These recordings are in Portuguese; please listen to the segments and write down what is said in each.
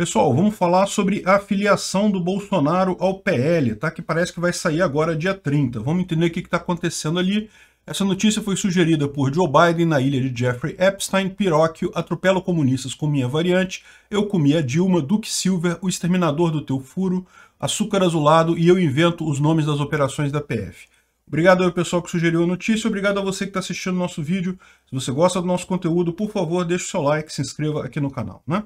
Pessoal, vamos falar sobre a filiação do Bolsonaro ao PL, tá? que parece que vai sair agora dia 30. Vamos entender o que está acontecendo ali. Essa notícia foi sugerida por Joe Biden na ilha de Jeffrey Epstein, Piróquio, Atropelo Comunistas com Minha Variante, Eu Comi a Dilma, Duke Silver, O Exterminador do Teu Furo, Açúcar Azulado e Eu Invento os Nomes das Operações da PF. Obrigado ao pessoal que sugeriu a notícia, obrigado a você que está assistindo o nosso vídeo. Se você gosta do nosso conteúdo, por favor, deixe o seu like, se inscreva aqui no canal. Né?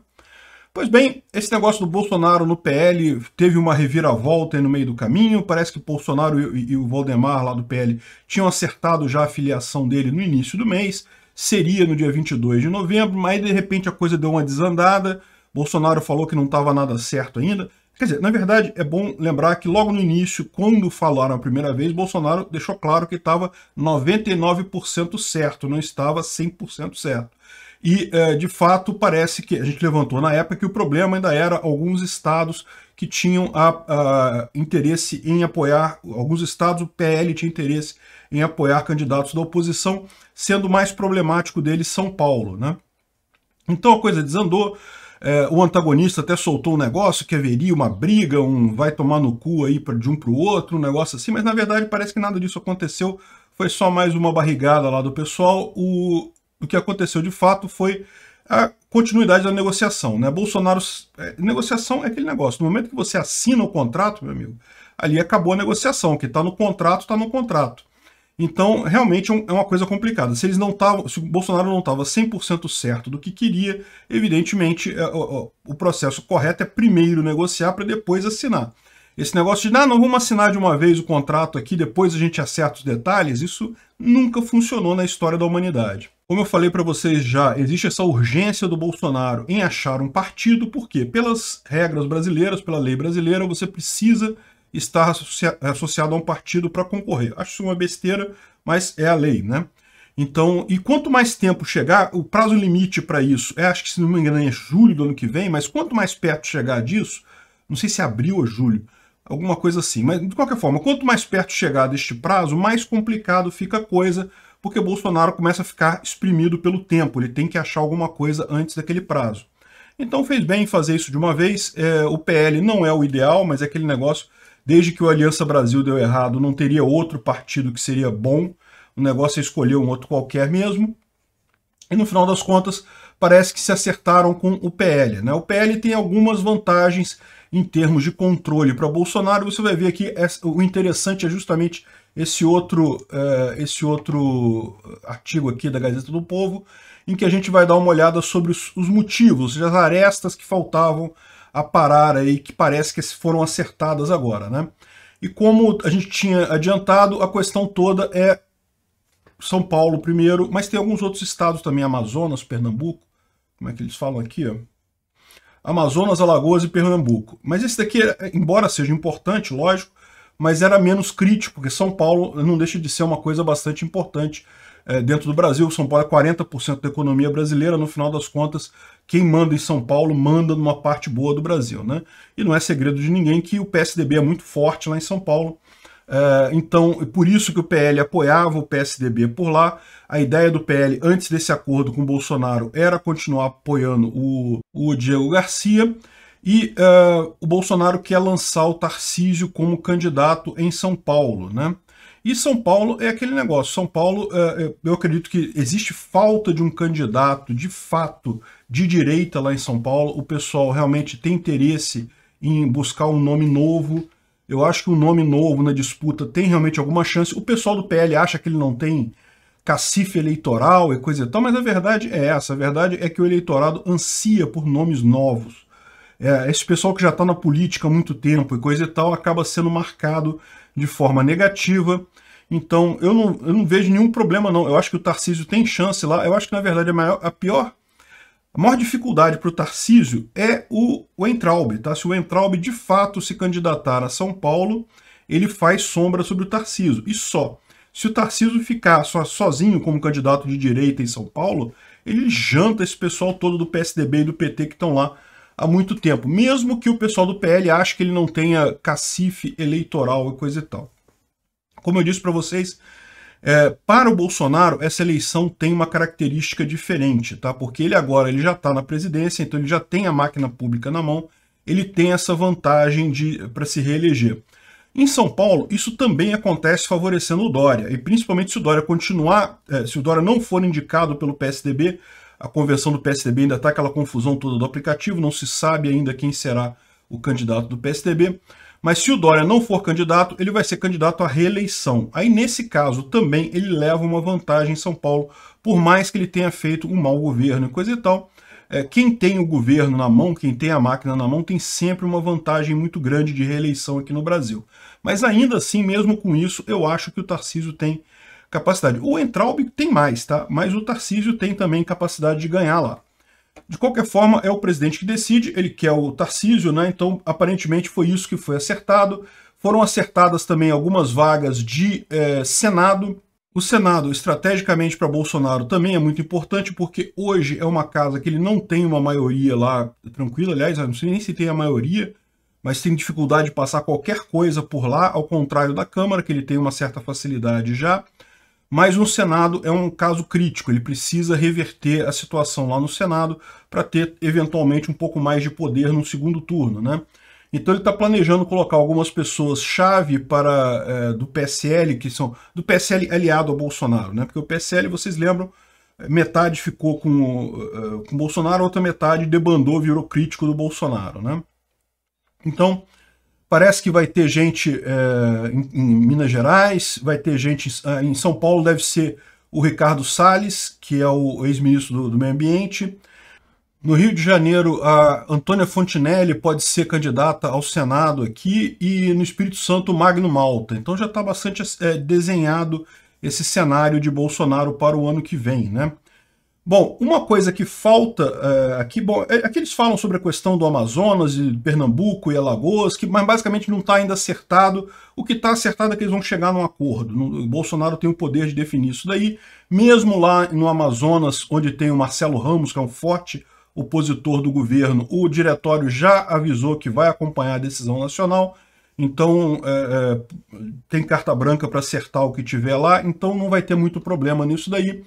Pois bem, esse negócio do Bolsonaro no PL teve uma reviravolta no meio do caminho. Parece que Bolsonaro e, e o Valdemar lá do PL tinham acertado já a filiação dele no início do mês. Seria no dia 22 de novembro, mas de repente a coisa deu uma desandada. Bolsonaro falou que não estava nada certo ainda. Quer dizer, na verdade, é bom lembrar que logo no início, quando falaram a primeira vez, Bolsonaro deixou claro que estava 99% certo, não estava 100% certo. E, é, de fato, parece que a gente levantou na época que o problema ainda era alguns estados que tinham a, a, interesse em apoiar, alguns estados, o PL tinha interesse em apoiar candidatos da oposição, sendo mais problemático dele São Paulo. Né? Então a coisa desandou, é, o antagonista até soltou um negócio que haveria uma briga, um vai tomar no cu aí de um para o outro, um negócio assim, mas na verdade parece que nada disso aconteceu, foi só mais uma barrigada lá do pessoal. O o que aconteceu de fato foi a continuidade da negociação. Né? Bolsonaro. É, negociação é aquele negócio. No momento que você assina o contrato, meu amigo, ali acabou a negociação. Que está no contrato, está no contrato. Então, realmente é, é uma coisa complicada. Se eles não estavam, se o Bolsonaro não estava 100% certo do que queria, evidentemente é, o processo correto é primeiro negociar para depois assinar. Esse negócio de, ah, não vamos assinar de uma vez o contrato aqui, depois a gente acerta os detalhes, isso nunca funcionou na história da humanidade. Como eu falei para vocês já, existe essa urgência do Bolsonaro em achar um partido, porque pelas regras brasileiras, pela lei brasileira, você precisa estar associado a um partido para concorrer. Acho isso uma besteira, mas é a lei, né? Então, e quanto mais tempo chegar, o prazo limite para isso é, acho que se não me engano, é julho do ano que vem, mas quanto mais perto chegar disso, não sei se é abril ou julho, alguma coisa assim. Mas, de qualquer forma, quanto mais perto chegar deste prazo, mais complicado fica a coisa, porque Bolsonaro começa a ficar exprimido pelo tempo, ele tem que achar alguma coisa antes daquele prazo. Então fez bem fazer isso de uma vez, é, o PL não é o ideal, mas é aquele negócio, desde que o Aliança Brasil deu errado, não teria outro partido que seria bom, o negócio é escolher um outro qualquer mesmo, e no final das contas, parece que se acertaram com o PL. Né? O PL tem algumas vantagens em termos de controle para Bolsonaro. Você vai ver aqui, o interessante é justamente esse outro, eh, esse outro artigo aqui da Gazeta do Povo, em que a gente vai dar uma olhada sobre os, os motivos, as arestas que faltavam a parar aí, que parece que foram acertadas agora, né? E como a gente tinha adiantado, a questão toda é São Paulo primeiro, mas tem alguns outros estados também, Amazonas, Pernambuco, como é que eles falam aqui, ó? Amazonas, Alagoas e Pernambuco. Mas esse daqui, embora seja importante, lógico, mas era menos crítico, porque São Paulo não deixa de ser uma coisa bastante importante é, dentro do Brasil. São Paulo é 40% da economia brasileira, no final das contas, quem manda em São Paulo manda numa parte boa do Brasil. Né? E não é segredo de ninguém que o PSDB é muito forte lá em São Paulo, é, então, é por isso que o PL apoiava o PSDB por lá. A ideia do PL, antes desse acordo com Bolsonaro, era continuar apoiando o, o Diego Garcia. E uh, o Bolsonaro quer lançar o Tarcísio como candidato em São Paulo, né? E São Paulo é aquele negócio. São Paulo, uh, eu acredito que existe falta de um candidato de fato de direita lá em São Paulo. O pessoal realmente tem interesse em buscar um nome novo, eu acho que o um nome novo na disputa tem realmente alguma chance. O pessoal do PL acha que ele não tem cacife eleitoral e coisa e tal, mas a verdade é essa. A verdade é que o eleitorado ansia por nomes novos. É, esse pessoal que já está na política há muito tempo e coisa e tal acaba sendo marcado de forma negativa. Então eu não, eu não vejo nenhum problema, não. Eu acho que o Tarcísio tem chance lá. Eu acho que, na verdade, a, maior, a pior a maior dificuldade para o Tarcísio é o, o Entraube. Tá? Se o Entraube de fato se candidatar a São Paulo, ele faz sombra sobre o Tarcísio. E só. Se o Tarcísio ficar só, sozinho como candidato de direita em São Paulo, ele janta esse pessoal todo do PSDB e do PT que estão lá há muito tempo. Mesmo que o pessoal do PL ache que ele não tenha cacife eleitoral e coisa e tal. Como eu disse para vocês, é, para o Bolsonaro, essa eleição tem uma característica diferente, tá? Porque ele agora ele já está na presidência, então ele já tem a máquina pública na mão, ele tem essa vantagem de para se reeleger. Em São Paulo, isso também acontece favorecendo o Dória, e principalmente se o Dória continuar, é, se o Dória não for indicado pelo PSDB, a convenção do PSDB ainda está aquela confusão toda do aplicativo, não se sabe ainda quem será o candidato do PSDB. Mas se o Dória não for candidato, ele vai ser candidato à reeleição. Aí, nesse caso, também ele leva uma vantagem em São Paulo, por mais que ele tenha feito um mau governo e coisa e tal. É, quem tem o governo na mão, quem tem a máquina na mão, tem sempre uma vantagem muito grande de reeleição aqui no Brasil. Mas ainda assim, mesmo com isso, eu acho que o Tarcísio tem capacidade. O Entraub tem mais, tá? Mas o Tarcísio tem também capacidade de ganhar lá. De qualquer forma, é o presidente que decide, ele quer o Tarcísio, né? Então, aparentemente, foi isso que foi acertado. Foram acertadas também algumas vagas de eh, Senado. O Senado, estrategicamente para Bolsonaro, também é muito importante, porque hoje é uma casa que ele não tem uma maioria lá tranquila. Aliás, eu não sei nem se tem a maioria, mas tem dificuldade de passar qualquer coisa por lá, ao contrário da Câmara, que ele tem uma certa facilidade já. Mas no Senado é um caso crítico, ele precisa reverter a situação lá no Senado para ter eventualmente um pouco mais de poder no segundo turno, né? Então ele está planejando colocar algumas pessoas-chave para é, do PSL, que são do PSL aliado ao Bolsonaro, né? Porque o PSL, vocês lembram, é, metade ficou com, é, com Bolsonaro, outra metade debandou, virou crítico do Bolsonaro. Né? Então, Parece que vai ter gente é, em, em, Minas Gerais, vai ter gente em, ah, em São Paulo, deve ser o Ricardo Salles, que é o ex-ministro do, do, Meio Ambiente. No Rio de Janeiro, a Antônia Fontinelli pode ser candidata ao Senado aqui e no Espírito Santo, Magno Malta. Então já está bastante é, desenhado esse cenário de Bolsonaro para o ano que vem, né? Bom, uma coisa que falta é, aqui, bom, é, aqui eles falam sobre a questão do Amazonas e Pernambuco e Alagoas, que, mas basicamente não está ainda acertado. O que está acertado é que eles vão chegar num acordo. O Bolsonaro tem o poder de definir isso daí. Mesmo lá no Amazonas, onde tem o Marcelo Ramos, que é um forte opositor do governo, o diretório já avisou que vai acompanhar a decisão nacional. Então é, tem carta branca para acertar o que tiver lá, então não vai ter muito problema nisso daí.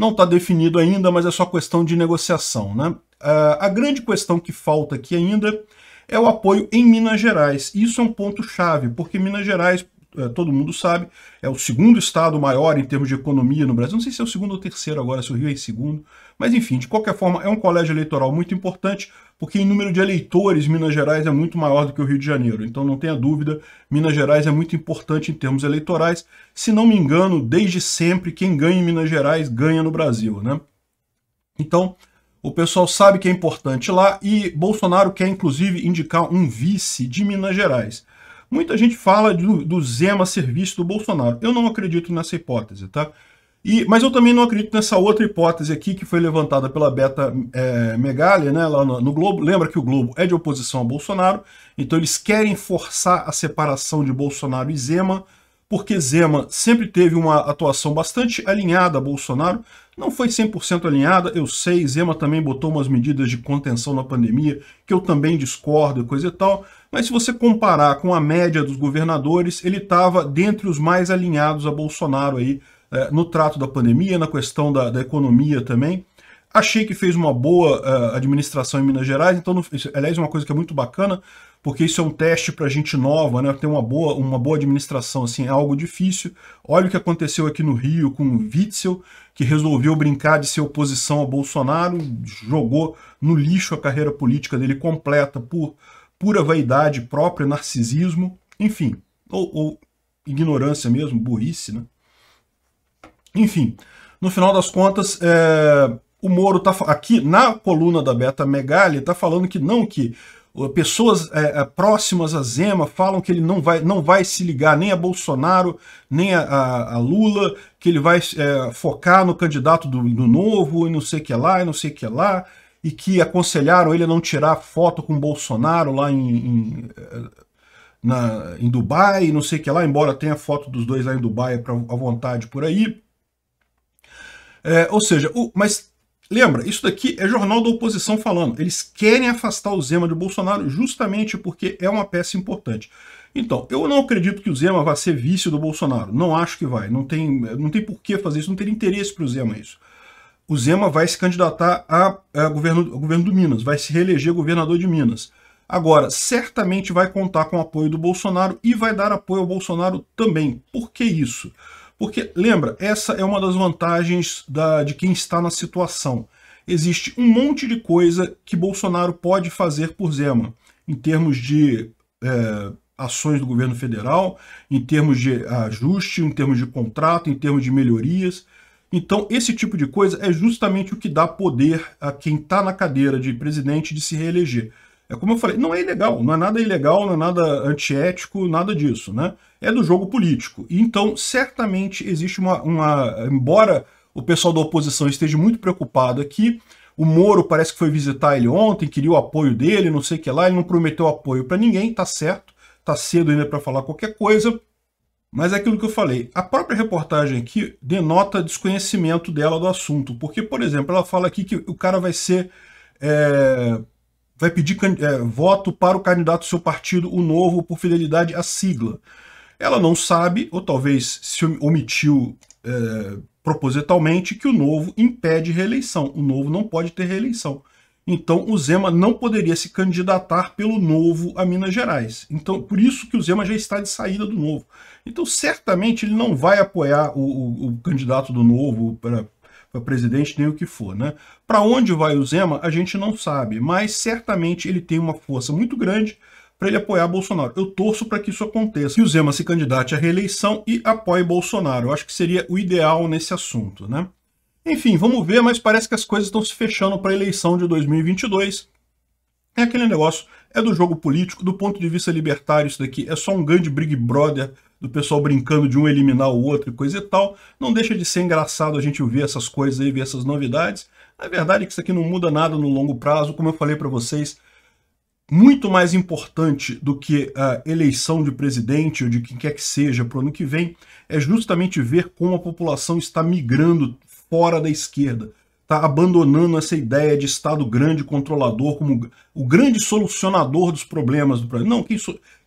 Não está definido ainda, mas é só questão de negociação. Né? A grande questão que falta aqui ainda é o apoio em Minas Gerais. Isso é um ponto-chave, porque Minas Gerais, é, todo mundo sabe, é o segundo estado maior em termos de economia no Brasil. Não sei se é o segundo ou terceiro agora, se o Rio é em segundo. Mas enfim, de qualquer forma, é um colégio eleitoral muito importante porque em número de eleitores, Minas Gerais é muito maior do que o Rio de Janeiro. Então não tenha dúvida, Minas Gerais é muito importante em termos eleitorais. Se não me engano, desde sempre, quem ganha em Minas Gerais ganha no Brasil, né? Então, o pessoal sabe que é importante lá e Bolsonaro quer, inclusive, indicar um vice de Minas Gerais. Muita gente fala do, do Zema serviço do Bolsonaro. Eu não acredito nessa hipótese, tá? E, mas eu também não acredito nessa outra hipótese aqui que foi levantada pela Beta é, né, lá no, no, Globo. Lembra que o Globo é de oposição a Bolsonaro, então eles querem forçar a separação de Bolsonaro e Zema, porque Zema sempre teve uma atuação bastante alinhada a Bolsonaro, não foi 100% alinhada, eu sei, Zema também botou umas medidas de contenção na pandemia, que eu também discordo e coisa e tal, mas se você comparar com a média dos governadores, ele estava dentre os mais alinhados a Bolsonaro aí, é, no trato da pandemia, na questão da, da economia também. Achei que fez uma boa uh, administração em Minas Gerais, então, no, isso, aliás, é uma coisa que é muito bacana, porque isso é um teste para gente nova, né? Ter uma boa, uma boa administração assim, é algo difícil. Olha o que aconteceu aqui no Rio com o Witzel, que resolveu brincar de ser oposição a Bolsonaro, jogou no lixo a carreira política dele completa por pura vaidade própria, narcisismo, enfim, ou, ou ignorância mesmo, burrice, né? Enfim, no final das contas, é, o Moro está aqui na coluna da Beta Megali, está falando que não que pessoas é, é, próximas a Zema falam que ele não vai, não vai se ligar nem a Bolsonaro, nem a, a, a Lula, que ele vai é, focar no candidato do, do, novo e não sei que lá, e não sei que lá, e que aconselharam ele a não tirar foto com Bolsonaro lá em, em, na, em Dubai, e não sei que lá, embora tenha foto dos dois lá em Dubai pra, à vontade por aí. É, ou seja, o, mas lembra, isso daqui é jornal da oposição falando. Eles querem afastar o Zema de Bolsonaro justamente porque é uma peça importante. Então, eu não acredito que o Zema vá ser vice do Bolsonaro. Não acho que vai. Não tem, não tem por que fazer isso, não tem interesse para o Zema isso. O Zema vai se candidatar a, a governo, a governo do Minas, vai se reeleger governador de Minas. Agora, certamente vai contar com o apoio do Bolsonaro e vai dar apoio ao Bolsonaro também. Por que isso? Porque, lembra, essa é uma das vantagens da, de quem está na situação. Existe um monte de coisa que Bolsonaro pode fazer por Zema, em termos de é, ações do governo federal, em termos de ajuste, em termos de contrato, em termos de melhorias. Então, esse tipo de coisa é justamente o que dá poder a quem está na cadeira de presidente de se reeleger. É como eu falei, não é ilegal, não é nada ilegal, não é nada antiético, nada disso, né? É do jogo político. Então, certamente existe uma, uma... Embora o pessoal da oposição esteja muito preocupado aqui, o Moro parece que foi visitar ele ontem, queria o apoio dele, não sei o que lá, ele não prometeu apoio para ninguém, tá certo, tá cedo ainda para falar qualquer coisa, mas é aquilo que eu falei, a própria reportagem aqui denota desconhecimento dela do assunto, porque, por exemplo, ela fala aqui que o cara vai ser é, vai pedir é, voto para o candidato do seu partido, o novo, por fidelidade à sigla. Ela não sabe, ou talvez se omitiu é, propositalmente, que o novo impede reeleição. O novo não pode ter reeleição. Então o Zema não poderia se candidatar pelo novo a Minas Gerais. Então, por isso que o Zema já está de saída do novo. Então, certamente ele não vai apoiar o, o, o candidato do novo para foi presidente, nem o que for, né? Para onde vai o Zema, a gente não sabe, mas certamente ele tem uma força muito grande para ele apoiar Bolsonaro. Eu torço para que isso aconteça. Que o Zema se candidate à reeleição e apoie Bolsonaro. Eu acho que seria o ideal nesse assunto, né? Enfim, vamos ver, mas parece que as coisas estão se fechando para a eleição de 2022. É aquele negócio, é do jogo político, do ponto de vista libertário, isso daqui é só um grande Big Brother do pessoal brincando de um eliminar o outro e coisa e tal. Não deixa de ser engraçado a gente ver essas coisas aí, ver essas novidades. A verdade é que isso aqui não muda nada no longo prazo, como eu falei para vocês, muito mais importante do que a eleição de presidente ou de quem quer que seja para o ano que vem é justamente ver como a população está migrando fora da esquerda, está abandonando essa ideia de Estado grande controlador como o grande solucionador dos problemas do Brasil. Não, quem, so